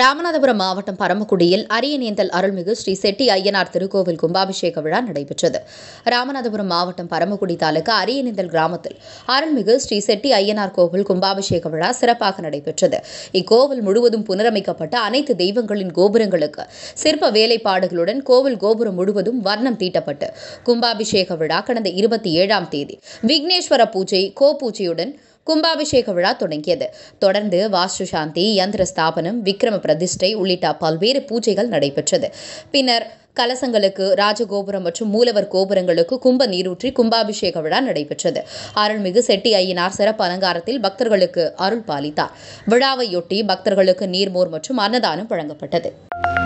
ராமநாதபுரம் மாவட்டம் பரமக்குடியில் அரியநேந்தல் அருள்மிகு ஸ்ரீ செட்டி ஐயனார் திருக்கோவில் கும்பாபிஷேக விழா நடைபெற்றது ராமநாதபுரம் மாவட்டம் பரமக்குடி தாலுகா அரியநேந்தல் கிராமத்தில் அருள்மிகு ஸ்ரீ செட்டி ஐயனார் கோவில் கும்பாபிஷேக விழா சிறப்பாக நடைபெற்றது இக்கோவில் முழுவதும் புனரமைக்கப்பட்ட அனைத்து தெய்வங்களின் கோபுரங்களுக்கு சிற்ப வேலைப்பாடுகளுடன் கோவில் கோபுரம் முழுவதும் வர்ணம் தீட்டப்பட்டு கும்பாபிஷேக விழா கடந்த இருபத்தி ஏழாம் தேதி விக்னேஸ்வர பூஜை கோ பூஜையுடன் கும்பாபிஷேக விழா தொடங்கியது தொடர்ந்து வாஸ்து சாந்தி யந்திர ஸ்தாபனம் விக்ரம பிரதிஷ்டை உள்ளிட்ட பல்வேறு பூஜைகள் நடைபெற்றது பின்னர் கலசங்களுக்கு ராஜகோபுரம் மற்றும் மூலவர் கோபுரங்களுக்கு கும்ப நீரூற்றி கும்பாபிஷேக விழா நடைபெற்றது அருள்மிகு செட்டி ஐயனார் சிறப்பு அலங்காரத்தில் பக்தர்களுக்கு அருள் பாலித்தார் விழாவையொட்டி பக்தர்களுக்கு நீர்மோர் மற்றும் அன்னதானம் வழங்கப்பட்டது